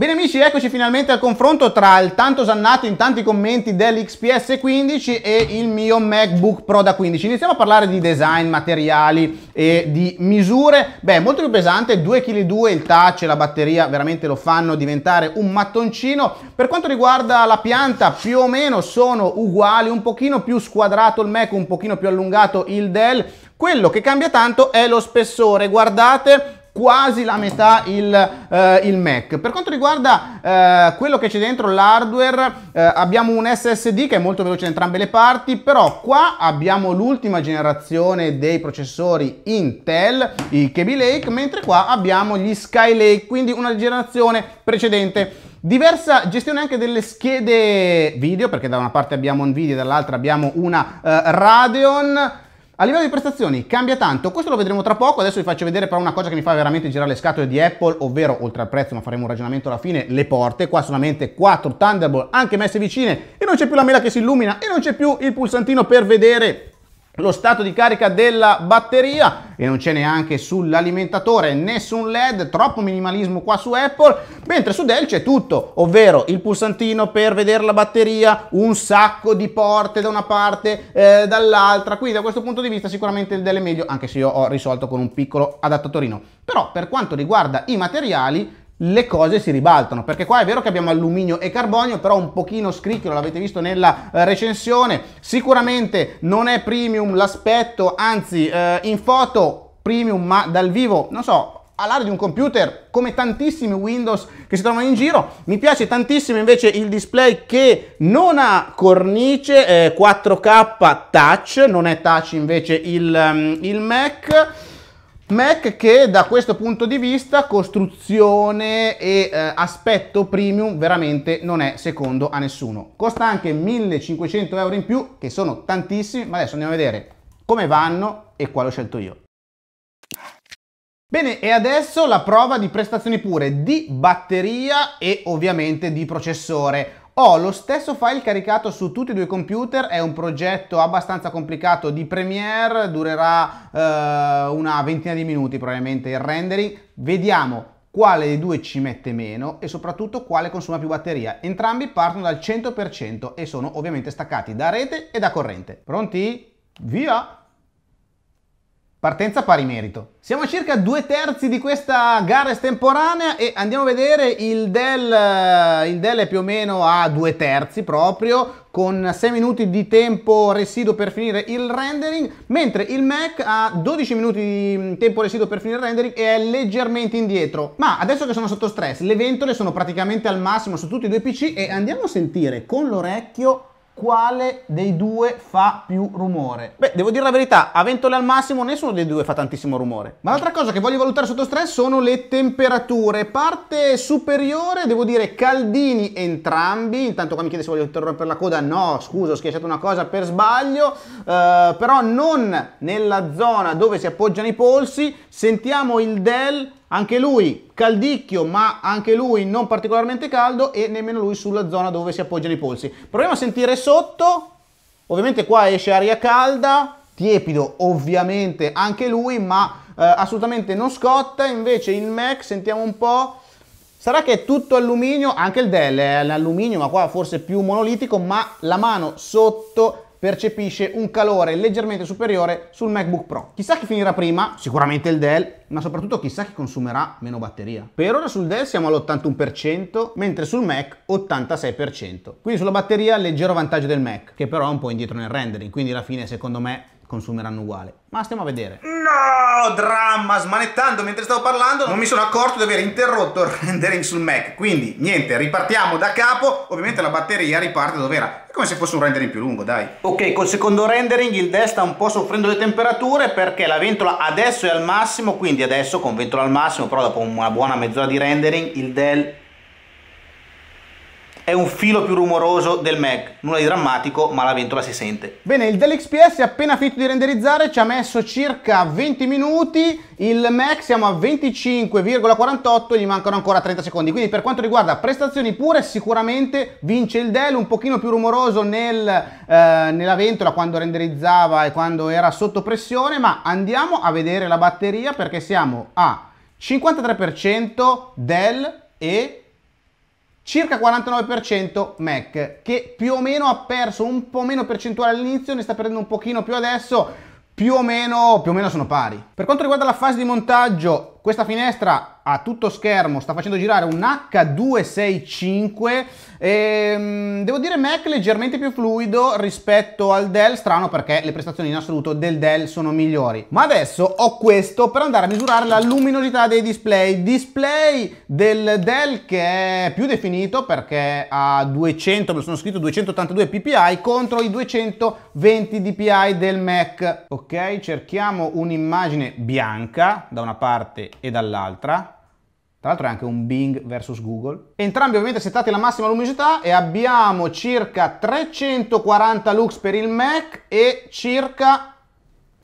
Bene amici, eccoci finalmente al confronto tra il tanto sannato in tanti commenti dell'XPS 15 e il mio MacBook Pro da 15. Iniziamo a parlare di design, materiali e di misure. Beh, molto più pesante, 2,2 kg il touch e la batteria veramente lo fanno diventare un mattoncino. Per quanto riguarda la pianta, più o meno sono uguali, un pochino più squadrato il Mac, un pochino più allungato il Dell. Quello che cambia tanto è lo spessore, guardate quasi la metà il, eh, il Mac. Per quanto riguarda eh, quello che c'è dentro l'hardware, eh, abbiamo un SSD che è molto veloce da entrambe le parti, però qua abbiamo l'ultima generazione dei processori Intel, i Kaby Lake, mentre qua abbiamo gli Skylake, quindi una generazione precedente. Diversa gestione anche delle schede video, perché da una parte abbiamo Nvidia e dall'altra abbiamo una uh, Radeon. A livello di prestazioni cambia tanto, questo lo vedremo tra poco, adesso vi faccio vedere però una cosa che mi fa veramente girare le scatole di Apple, ovvero oltre al prezzo ma faremo un ragionamento alla fine, le porte, qua solamente 4 Thunderbolt anche messe vicine e non c'è più la mela che si illumina e non c'è più il pulsantino per vedere lo stato di carica della batteria e non c'è neanche sull'alimentatore nessun led troppo minimalismo qua su Apple mentre su Dell c'è tutto ovvero il pulsantino per vedere la batteria un sacco di porte da una parte eh, dall'altra quindi da questo punto di vista sicuramente il Dell è meglio anche se io ho risolto con un piccolo adattatorino però per quanto riguarda i materiali le cose si ribaltano perché qua è vero che abbiamo alluminio e carbonio però un pochino scricchiolo l'avete visto nella eh, recensione sicuramente non è premium l'aspetto anzi eh, in foto premium ma dal vivo non so all'aria di un computer come tantissimi Windows che si trovano in giro. Mi piace tantissimo invece il display che non ha cornice eh, 4K touch, non è touch invece il, um, il Mac Mac che da questo punto di vista costruzione e eh, aspetto premium veramente non è secondo a nessuno. Costa anche 1500 euro in più che sono tantissimi ma adesso andiamo a vedere come vanno e quale ho scelto io. Bene, e adesso la prova di prestazioni pure di batteria e ovviamente di processore. Ho lo stesso file caricato su tutti e due i computer, è un progetto abbastanza complicato di Premiere, durerà eh, una ventina di minuti probabilmente il rendering. Vediamo quale dei due ci mette meno e soprattutto quale consuma più batteria. Entrambi partono dal 100% e sono ovviamente staccati da rete e da corrente. Pronti? Via! Partenza pari merito. Siamo a circa due terzi di questa gara estemporanea e andiamo a vedere il Dell. Il Del è più o meno a due terzi proprio, con 6 minuti di tempo residuo per finire il rendering, mentre il Mac ha 12 minuti di tempo residuo per finire il rendering e è leggermente indietro. Ma adesso che sono sotto stress, le ventole sono praticamente al massimo su tutti i due PC e andiamo a sentire con l'orecchio quale dei due fa più rumore? Beh, devo dire la verità, a ventole al massimo nessuno dei due fa tantissimo rumore. Ma l'altra cosa che voglio valutare sotto stress sono le temperature. Parte superiore, devo dire caldini entrambi. Intanto qua mi chiede se voglio interrompere la coda. No, scusa, ho schiacciato una cosa per sbaglio. Eh, però non nella zona dove si appoggiano i polsi. Sentiamo il Dell anche lui caldicchio, ma anche lui non particolarmente caldo e nemmeno lui sulla zona dove si appoggiano i polsi. Proviamo a sentire sotto. Ovviamente qua esce aria calda, tiepido ovviamente anche lui, ma eh, assolutamente non scotta. Invece il Mac, sentiamo un po'. Sarà che è tutto alluminio, anche il Dell è l'alluminio, ma qua forse più monolitico, ma la mano sotto percepisce un calore leggermente superiore sul MacBook Pro. Chissà chi finirà prima, sicuramente il Dell, ma soprattutto chissà chi consumerà meno batteria. Per ora sul Dell siamo all'81%, mentre sul Mac 86%. Quindi sulla batteria leggero vantaggio del Mac, che però è un po' indietro nel rendering, quindi alla fine secondo me consumeranno uguale. Ma stiamo a vedere. No, dramma, smanettando mentre stavo parlando, non mi sono accorto di aver interrotto il rendering sul Mac. Quindi, niente, ripartiamo da capo. Ovviamente la batteria riparte dove era. È come se fosse un rendering più lungo, dai. Ok, col secondo rendering il DES sta un po' soffrendo le temperature perché la ventola adesso è al massimo, quindi adesso con ventola al massimo, però dopo una buona mezz'ora di rendering il DEL è un filo più rumoroso del Mac, nulla di drammatico ma la ventola si sente. Bene, il Dell XPS è appena finito di renderizzare ci ha messo circa 20 minuti, il Mac siamo a 25,48 gli mancano ancora 30 secondi, quindi per quanto riguarda prestazioni pure sicuramente vince il Dell, un pochino più rumoroso nel, eh, nella ventola quando renderizzava e quando era sotto pressione, ma andiamo a vedere la batteria perché siamo a 53% Dell e circa 49% Mac, che più o meno ha perso un po' meno percentuale all'inizio, ne sta perdendo un pochino più adesso, più o meno, più o meno sono pari. Per quanto riguarda la fase di montaggio, questa finestra a tutto schermo sta facendo girare un H265 ehm, devo dire Mac leggermente più fluido rispetto al Dell strano perché le prestazioni in assoluto del Dell sono migliori ma adesso ho questo per andare a misurare la luminosità dei display display del Dell che è più definito perché ha 200 me sono scritto 282 ppi contro i 220 dpi del Mac ok cerchiamo un'immagine bianca da una parte e dall'altra tra l'altro è anche un Bing versus Google. Entrambi ovviamente settati alla massima luminosità e abbiamo circa 340 lux per il Mac e circa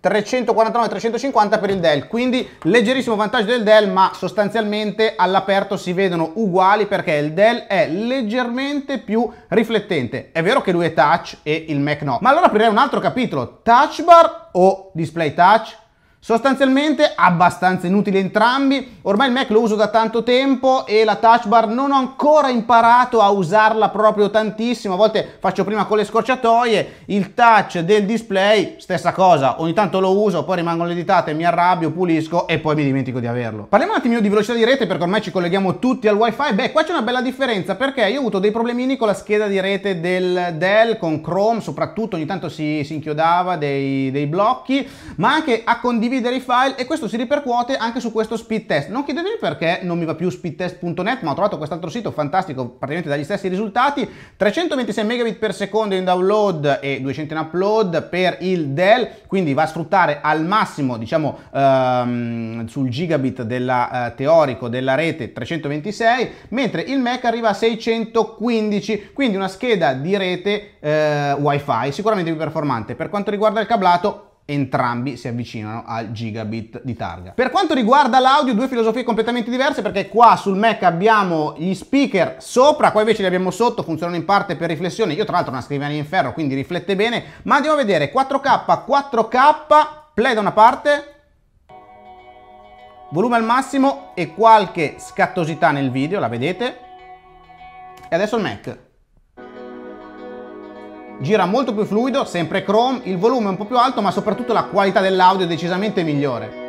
349-350 per il Dell, quindi leggerissimo vantaggio del Dell, ma sostanzialmente all'aperto si vedono uguali perché il Dell è leggermente più riflettente. È vero che lui è touch e il Mac no, ma allora aprirei un altro capitolo, touch bar o display touch? Sostanzialmente abbastanza inutili entrambi, ormai il Mac lo uso da tanto tempo e la touch bar non ho ancora imparato a usarla proprio tantissimo, a volte faccio prima con le scorciatoie, il touch del display stessa cosa, ogni tanto lo uso, poi rimangono le ditate, mi arrabbio, pulisco e poi mi dimentico di averlo. Parliamo un attimino di velocità di rete perché ormai ci colleghiamo tutti al wifi, beh qua c'è una bella differenza perché io ho avuto dei problemini con la scheda di rete del Dell, con Chrome soprattutto, ogni tanto si, si inchiodava dei, dei blocchi, ma anche a condividere condividere i file e questo si ripercuote anche su questo speed test. Non chiedetemi perché non mi va più speedtest.net, ma ho trovato quest'altro sito fantastico, praticamente dagli stessi risultati, 326 megabit per secondo in download e 200 in upload per il Dell, quindi va a sfruttare al massimo, diciamo, ehm, sul gigabit della, eh, teorico della rete 326, mentre il Mac arriva a 615, quindi una scheda di rete eh, wifi sicuramente più performante. Per quanto riguarda il cablato, entrambi si avvicinano al gigabit di targa. Per quanto riguarda l'audio, due filosofie completamente diverse perché qua sul Mac abbiamo gli speaker sopra, qua invece li abbiamo sotto, funzionano in parte per riflessione. Io tra l'altro ho una scrivania in ferro, quindi riflette bene, ma andiamo a vedere 4K, 4K, play da una parte, volume al massimo e qualche scattosità nel video, la vedete? E adesso il Mac gira molto più fluido, sempre Chrome, il volume è un po' più alto ma soprattutto la qualità dell'audio è decisamente migliore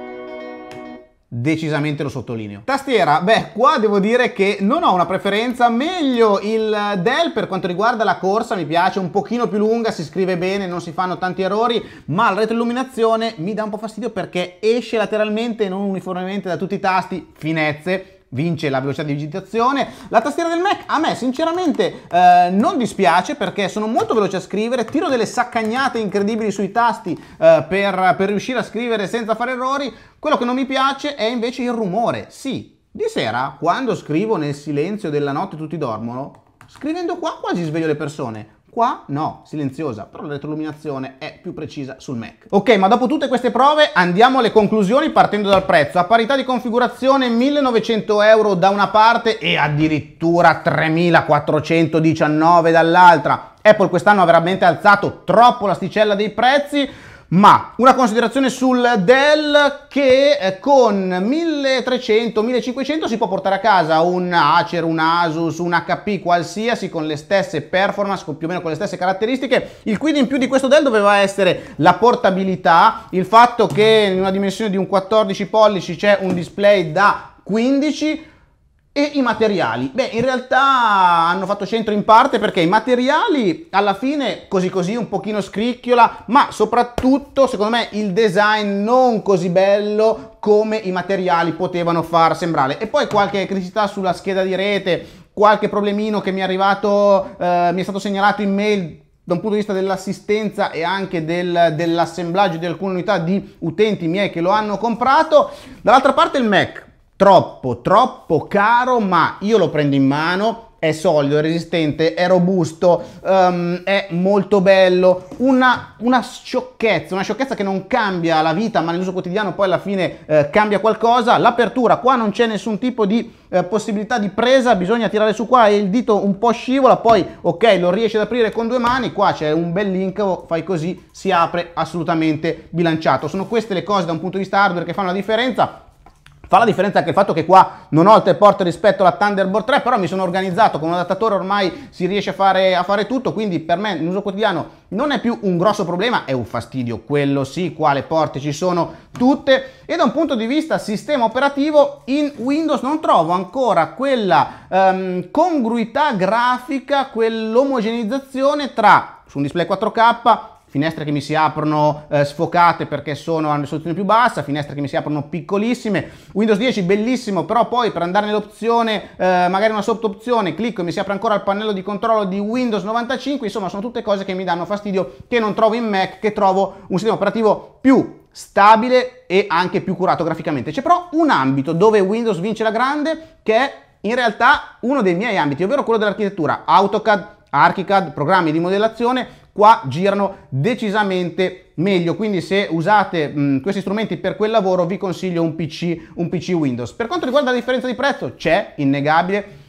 decisamente lo sottolineo. Tastiera, beh qua devo dire che non ho una preferenza, meglio il Dell per quanto riguarda la corsa mi piace, un pochino più lunga, si scrive bene, non si fanno tanti errori, ma la retroilluminazione mi dà un po' fastidio perché esce lateralmente e non uniformemente da tutti i tasti, finezze, vince la velocità di digitazione. La tastiera del Mac a me sinceramente eh, non dispiace perché sono molto veloce a scrivere, tiro delle saccagnate incredibili sui tasti eh, per, per riuscire a scrivere senza fare errori. Quello che non mi piace è invece il rumore. Sì, di sera, quando scrivo nel silenzio della notte tutti dormono, scrivendo qua quasi sveglio le persone. Qua no, silenziosa, però la retroilluminazione è più precisa sul Mac. Ok, ma dopo tutte queste prove andiamo alle conclusioni partendo dal prezzo. A parità di configurazione 1900 euro da una parte e addirittura 3419 dall'altra. Apple quest'anno ha veramente alzato troppo l'asticella dei prezzi ma una considerazione sul Dell che eh, con 1300-1500 si può portare a casa un Acer, un Asus, un HP qualsiasi con le stesse performance, con più o meno con le stesse caratteristiche. Il quid in più di questo Dell doveva essere la portabilità, il fatto che in una dimensione di un 14 pollici c'è un display da 15 e i materiali? Beh, in realtà hanno fatto centro in parte perché i materiali alla fine così così un pochino scricchiola, ma soprattutto secondo me il design non così bello come i materiali potevano far sembrare. E poi qualche criticità sulla scheda di rete, qualche problemino che mi è arrivato, eh, mi è stato segnalato in mail da un punto di vista dell'assistenza e anche del, dell'assemblaggio di alcune unità di utenti miei che lo hanno comprato. Dall'altra parte il Mac troppo troppo caro ma io lo prendo in mano è solido, è resistente, è robusto, um, è molto bello, una, una, sciocchezza, una sciocchezza che non cambia la vita ma nell'uso quotidiano poi alla fine eh, cambia qualcosa, l'apertura qua non c'è nessun tipo di eh, possibilità di presa, bisogna tirare su qua e il dito un po' scivola, poi ok lo riesci ad aprire con due mani, qua c'è un bel link, oh, fai così, si apre assolutamente bilanciato, sono queste le cose da un punto di vista hardware che fanno la differenza, Fa la differenza anche il fatto che qua non ho altre porte rispetto alla Thunderbolt 3, però mi sono organizzato con un adattatore, ormai si riesce a fare, a fare tutto, quindi per me in uso quotidiano non è più un grosso problema, è un fastidio, quello sì, quale porte ci sono tutte e da un punto di vista sistema operativo in Windows non trovo ancora quella um, congruità grafica, quell'omogenizzazione tra su un display 4K finestre che mi si aprono eh, sfocate perché sono a risoluzione più bassa, finestre che mi si aprono piccolissime. Windows 10 bellissimo, però poi per andare nell'opzione, eh, magari una sottopzione, clicco e mi si apre ancora il pannello di controllo di Windows 95, insomma sono tutte cose che mi danno fastidio, che non trovo in Mac, che trovo un sistema operativo più stabile e anche più curato graficamente. C'è però un ambito dove Windows vince la grande che è in realtà uno dei miei ambiti, ovvero quello dell'architettura, AutoCAD, ArchiCAD, programmi di modellazione qua girano decisamente meglio quindi se usate mh, mm, questi strumenti per quel lavoro vi consiglio un PC, un PC Windows per quanto riguarda la differenza di prezzo c'è innegabile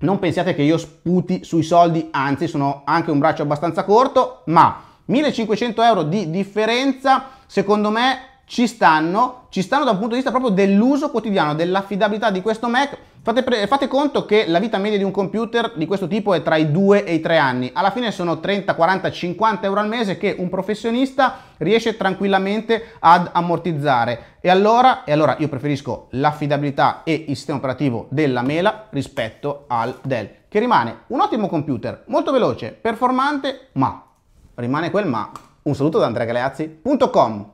non pensiate che io sputi sui soldi anzi sono anche un braccio abbastanza corto ma 1500 euro di differenza secondo me ci stanno, ci stanno dal punto di vista proprio dell'uso quotidiano, dell'affidabilità di questo Mac Fate, fate, conto che la vita media di un computer di questo tipo è tra i 2 e i 3 anni. Alla fine sono 30, 40, 50 euro al mese che un professionista riesce tranquillamente ad ammortizzare. E allora, e allora io preferisco l'affidabilità e il sistema operativo della Mela rispetto al Dell, che rimane un ottimo computer, molto veloce, performante, ma rimane quel ma. Un saluto da andreagaleazzi.com